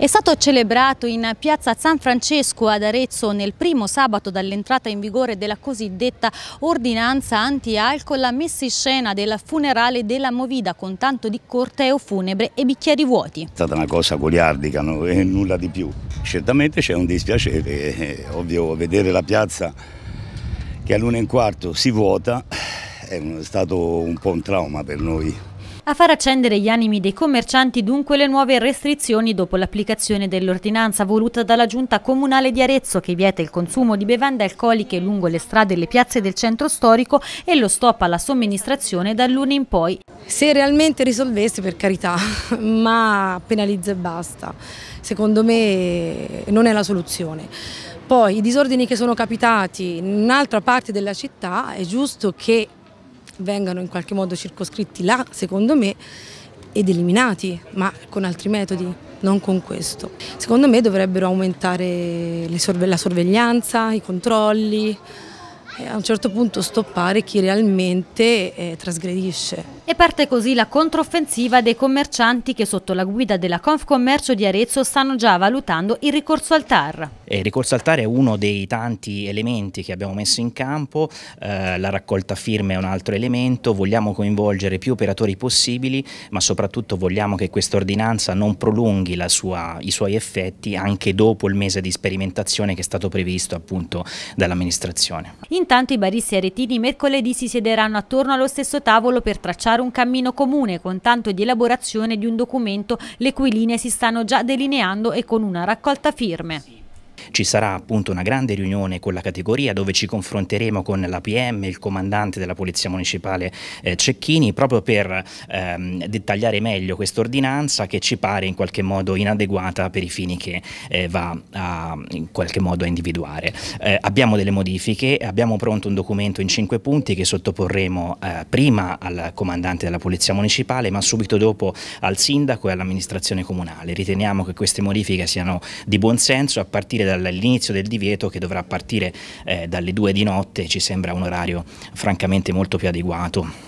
È stato celebrato in piazza San Francesco ad Arezzo nel primo sabato dall'entrata in vigore della cosiddetta ordinanza anti-alcol la messa in scena del funerale della Movida con tanto di corteo funebre e bicchieri vuoti. È stata una cosa goliardica no? e nulla di più. Certamente c'è un dispiacere, è eh, ovvio vedere la piazza che all'una e un quarto si vuota è stato un po' un trauma per noi. A far accendere gli animi dei commercianti dunque le nuove restrizioni dopo l'applicazione dell'ordinanza voluta dalla Giunta Comunale di Arezzo che vieta il consumo di bevande alcoliche lungo le strade e le piazze del centro storico e lo stop alla somministrazione dal lunedì in poi. Se realmente risolvesse per carità, ma penalizza e basta, secondo me eh, non è la soluzione. Poi i disordini che sono capitati in un'altra parte della città è giusto che vengano in qualche modo circoscritti là, secondo me, ed eliminati, ma con altri metodi, non con questo. Secondo me dovrebbero aumentare sorve la sorveglianza, i controlli, a un certo punto stoppare chi realmente eh, trasgredisce. E parte così la controffensiva dei commercianti che sotto la guida della Confcommercio di Arezzo stanno già valutando il ricorso al TAR. Il ricorso al TAR è uno dei tanti elementi che abbiamo messo in campo, eh, la raccolta firme è un altro elemento, vogliamo coinvolgere più operatori possibili, ma soprattutto vogliamo che questa ordinanza non prolunghi sua, i suoi effetti anche dopo il mese di sperimentazione che è stato previsto appunto dall'amministrazione. Intanto i baristi aretini mercoledì si siederanno attorno allo stesso tavolo per tracciare un cammino comune con tanto di elaborazione di un documento le cui linee si stanno già delineando e con una raccolta firme. Ci sarà appunto una grande riunione con la categoria dove ci confronteremo con l'APM, il comandante della Polizia Municipale eh, Cecchini, proprio per ehm, dettagliare meglio questa ordinanza che ci pare in qualche modo inadeguata per i fini che eh, va a, in qualche modo a individuare. Eh, abbiamo delle modifiche, abbiamo pronto un documento in cinque punti che sottoporremo eh, prima al comandante della Polizia Municipale ma subito dopo al sindaco e all'amministrazione comunale. Riteniamo che queste modifiche siano di buon senso a partire dall'inizio del divieto che dovrà partire eh, dalle 2 di notte, ci sembra un orario francamente molto più adeguato.